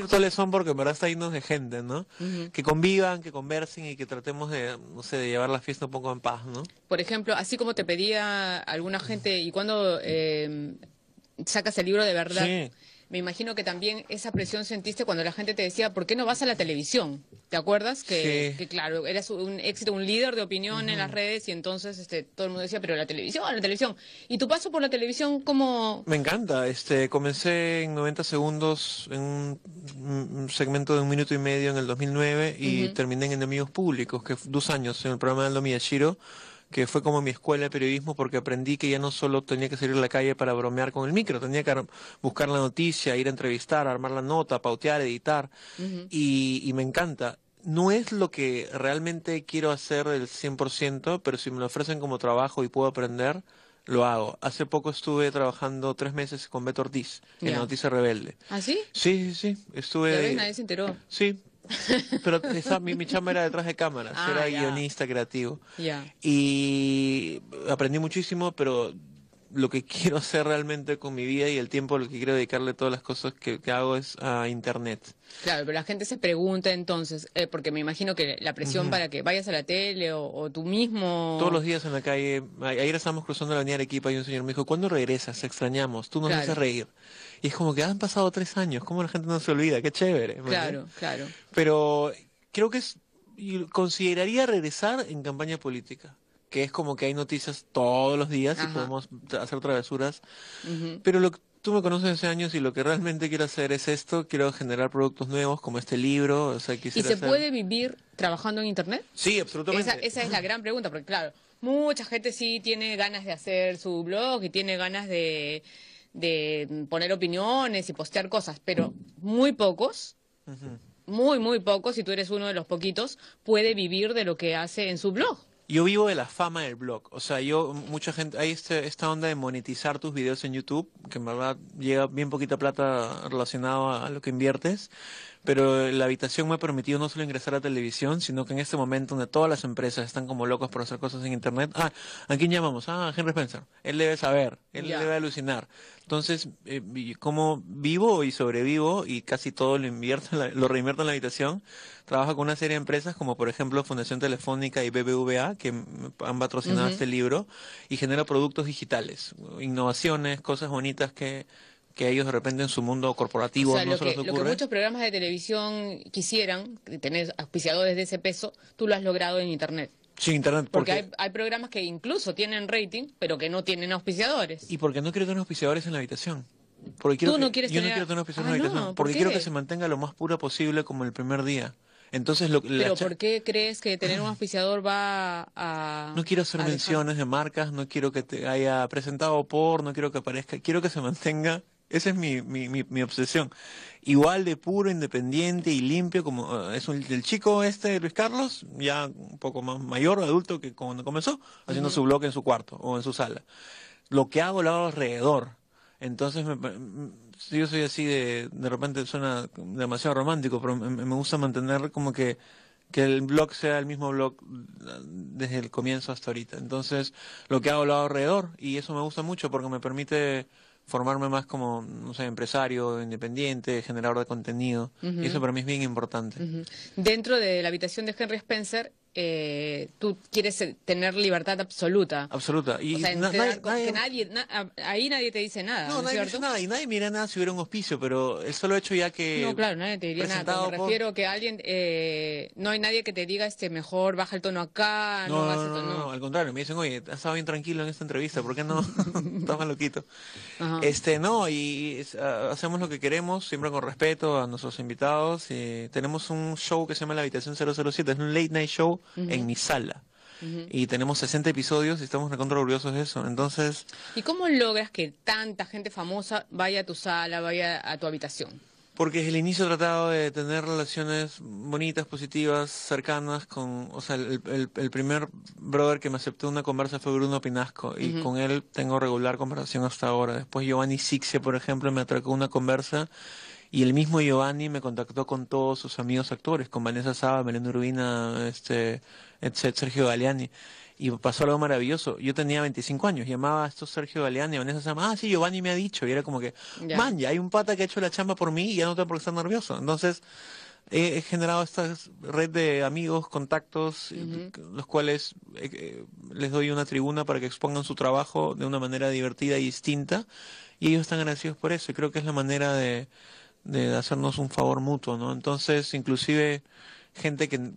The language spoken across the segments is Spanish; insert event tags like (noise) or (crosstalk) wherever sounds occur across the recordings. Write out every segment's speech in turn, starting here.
virtuales son porque en verdad está lleno de gente, ¿no? Que convivan, que conversen y que tratemos de, no sé, de llevar la fiesta un poco en paz, ¿no? Por ejemplo, así como te pedía alguna gente, ¿y cuando eh, sacas el libro de verdad? Sí me imagino que también esa presión sentiste cuando la gente te decía, ¿por qué no vas a la televisión? ¿Te acuerdas? Que, que claro, eras un éxito, un líder de opinión en las redes y entonces este, todo el mundo decía, pero la televisión, la televisión. ¿Y tu paso por la televisión cómo...? Me encanta. Este, comencé en 90 segundos en un, segmento de un minuto y medio en el 2009 y terminé en Enemigos Públicos, que dos años en el programa de Aldo Miyashiro que fue como mi escuela de periodismo porque aprendí que ya no solo tenía que salir a la calle para bromear con el micro, tenía que buscar la noticia, ir a entrevistar, armar la nota, pautear, editar, y, me encanta no es lo que realmente quiero hacer el 100%, pero si me lo ofrecen como trabajo y puedo aprender, lo hago. Hace poco estuve trabajando tres meses con Beto Ortiz en en Noticia Rebelde. ¿Ah, sí? Sí, sí, sí. Estuve... nadie se enteró. Sí, pero mi, mi chamba era detrás de cámaras, ah, era guionista creativo. Y aprendí muchísimo, pero lo que (laughs) quiero hacer realmente con mi vida y el tiempo lo que quiero dedicarle todas las cosas que, hago es a Internet. Claro, pero la gente se pregunta entonces, eh, porque me imagino que la presión para que vayas a la tele o, tú mismo... Todos los días en la calle, ayer estábamos cruzando la avenida equipa y un señor me dijo, ¿cuándo regresas? Extrañamos, tú nos haces reír. Y es como que han pasado tres años, ¿cómo la gente no se olvida? Qué chévere. Claro, claro. Pero creo que es, consideraría regresar en campaña política que es como que hay noticias todos los días y podemos hacer travesuras. Pero lo que tú me conoces hace años y lo que realmente quiero hacer es esto, quiero generar productos nuevos como este libro, o sea, ¿Y se puede vivir trabajando en internet? Sí, absolutamente. Esa, es la gran pregunta, porque claro, mucha gente sí tiene ganas de hacer su blog y tiene ganas de, de poner opiniones y postear cosas, pero muy pocos muy, muy pocos, si tú eres uno de los poquitos, puede vivir de lo que hace en su blog yo vivo de la fama del blog. O sea, yo, mucha gente, hay este, esta onda de monetizar tus videos en YouTube, que en verdad llega bien poquita plata relacionada a lo que inviertes pero la habitación me ha permitido no solo ingresar a televisión, sino que en este momento donde todas las empresas están como locos por hacer cosas en Internet, ah, ¿a quién llamamos? Ah, Henry Spencer, él debe saber, él debe alucinar. Entonces, eh, como vivo y sobrevivo y casi todo lo, invierto, lo reinvierto en la habitación, trabajo con una serie de empresas como por ejemplo Fundación Telefónica y BBVA, que han patrocinado este libro, y genera productos digitales, innovaciones, cosas bonitas que que ellos de repente en su mundo corporativo no se que, les Lo que muchos programas de televisión quisieran, tener auspiciadores de ese peso, tú lo has logrado en Internet. Sí, Internet. Porque, hay, programas que incluso tienen rating, pero que no tienen auspiciadores. Y porque no quiero tener auspiciadores en la habitación. Porque ¿Tú no yo no quiero tener auspiciadores en la habitación. porque quiero que se mantenga lo más pura posible como el primer día. Entonces, lo, ¿Pero por qué crees que tener un auspiciador va a.? No quiero hacer menciones de marcas, no quiero que te haya presentado por, no quiero que aparezca. Quiero que se mantenga esa es mi, mi, mi, obsesión. Igual de puro, independiente y limpio como eh, es el chico este, Luis Carlos, ya un poco más mayor o adulto que cuando comenzó, haciendo su blog en su cuarto o en su sala. Lo que hago lo hago alrededor. Entonces, me, yo soy así de, de repente suena demasiado romántico, pero me, me gusta mantener como que que el blog sea el mismo blog eh, desde el comienzo hasta ahorita. Entonces, lo que hago lo hago alrededor y eso me gusta mucho porque me permite formarme más como, no sé, empresario, independiente, generador de contenido. Y eso para mí es bien importante. Dentro de la habitación de Henry Spencer eh, tú quieres tener libertad absoluta. Absoluta. Y nadie, ahí nadie te dice nada. nadie Y nadie mira nada si hubiera un hospicio, pero el solo hecho ya que. No, claro, nadie te diría nada. Me refiero que alguien. Eh, no hay nadie que te diga, este, mejor baja el tono acá, no, al contrario. Me dicen, oye, has estado bien tranquilo en esta entrevista, ¿por qué no? (laughs) Estás maloquito Este, no, y ah, hacemos lo que queremos, siempre con respeto a nuestros invitados. tenemos un show que se llama La Habitación 007, es un late night show en mi sala. Y tenemos 60 episodios y estamos contra orgullosos de eso. Entonces. ¿Y cómo logras que tanta gente famosa vaya a tu sala, vaya a tu habitación? Porque desde el inicio he tratado de tener relaciones bonitas, positivas, cercanas con, o sea, el, primer brother que me aceptó una conversa fue Bruno Pinasco y con él tengo regular conversación hasta ahora. Después Giovanni Sixia, por ejemplo, me atracó una conversa y el mismo Giovanni me contactó con todos sus amigos actores, con Vanessa Saba, Melena Urbina, este, este, Sergio Galeani. Y pasó algo maravilloso. Yo tenía 25 años, llamaba a estos Sergio Galeani, Vanessa Saba, ah, sí, Giovanni me ha dicho. Y era como que, man, ya hay un pata que ha hecho la chamba por mí y ya no tengo por qué estar nervioso. Entonces, he, generado esta red de amigos, contactos, los cuales eh, eh, les doy una tribuna para que expongan su trabajo de una manera divertida y distinta. Y ellos están agradecidos por eso. Y creo que es la manera de de hacernos un favor mutuo, ¿no? Entonces, inclusive gente que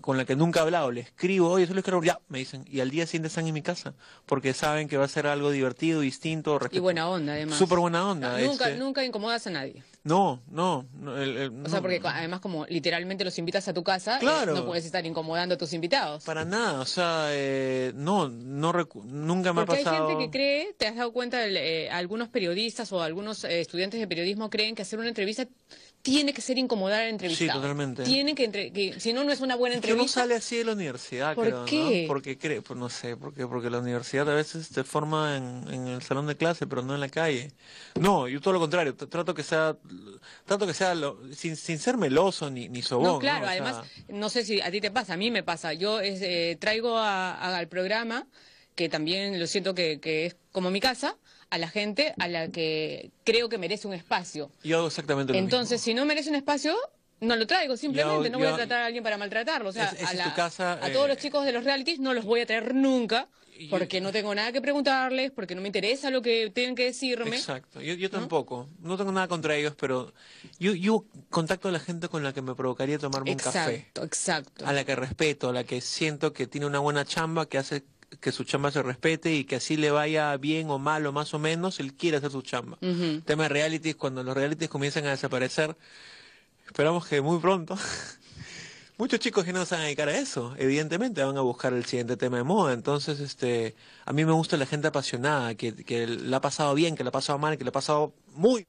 con la que nunca he hablado, le escribo, eso les quiero ya, me dicen, y al día siguiente están en mi casa, porque saben que va a ser algo divertido, distinto, Y buena onda, además. Súper buena onda. nunca, este nunca incomodas a nadie. No, no. o sea, porque además como literalmente los invitas a tu casa, eh, claro, no puedes estar incomodando a tus invitados. Para nada, o sea, eh, no, no nunca me ha pasado. Hay gente que cree, te has dado cuenta, eh, algunos periodistas o algunos estudiantes de periodismo creen que hacer una entrevista tiene que ser incomodar al entrevistado. Sí, totalmente. Tiene que, si no, no es una buena entrevista. que sale así de la universidad, ¿Por qué? Porque cree, pues no sé, porque, porque la universidad a veces te forma en, en el salón de clase, pero no en la calle. No, yo todo lo contrario, trato que sea tanto que sea sin, ser meloso ni, ni No, claro, además, no sé si a ti te pasa, a mí me pasa. Yo eh, traigo al programa, que también lo siento que, es como mi casa, a la gente a la que creo que merece un espacio. Yo hago exactamente lo Entonces, si no merece un espacio, no lo traigo, simplemente no voy a tratar a alguien para maltratarlo. O sea, a, a todos eh, los chicos de los realities no los voy a traer nunca porque no tengo nada que preguntarles, porque no me interesa lo que tienen que decirme. Exacto, yo, tampoco. ¿No? tengo nada contra ellos, pero yo, yo contacto a la gente con la que me provocaría tomarme un café. Exacto, exacto. A la que respeto, a la que siento que tiene una buena chamba, que hace que su chamba se respete y que así le vaya bien o mal o más o menos, él quiere hacer su chamba. Tema de realities, cuando los realities comienzan a desaparecer, esperamos que muy pronto. (laughs) muchos chicos que no se van a dedicar a eso, evidentemente van a buscar el siguiente tema de moda. Entonces, este, a mí me gusta la gente apasionada, que, que la ha pasado bien, que la ha pasado mal, que la ha pasado muy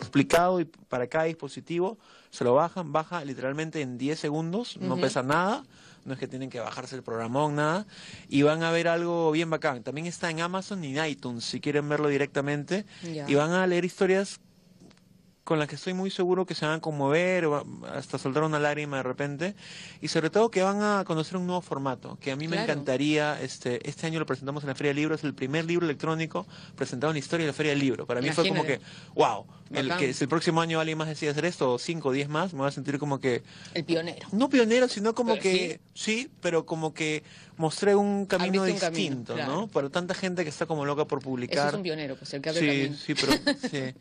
explicado y para cada dispositivo se lo bajan, baja literalmente en 10 segundos, no pesa nada, no es que tienen que bajarse el programón, nada, y van a ver algo bien bacán. También está en Amazon y en iTunes si quieren verlo directamente, y van a leer historias con las que estoy muy seguro que se van a conmover o hasta soltar una lágrima de repente y sobre todo que van a conocer un nuevo formato que a mí me encantaría este este año lo presentamos en la Feria del Libro es el primer libro electrónico presentado en la historia de la Feria del Libro para mí fue como que wow el, que si el próximo año alguien más decide hacer esto o cinco o diez más me voy a sentir como que el pionero no pionero sino como que sí pero como que mostré un camino distinto, ¿no? Para tanta gente que está como loca por publicar. Eso es un pionero, pues el que abre camino. Sí, pero,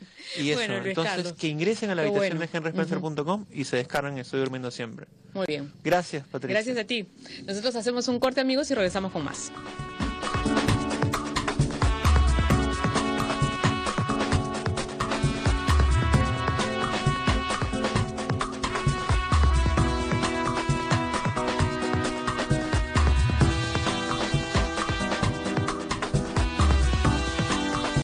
(laughs) Y eso, entonces que ingresen a la habitación de henryspencer.com y se descargan Estoy durmiendo siempre. Muy bien. Gracias, Patricia. Gracias a ti. Nosotros hacemos un corte, amigos, y regresamos con más.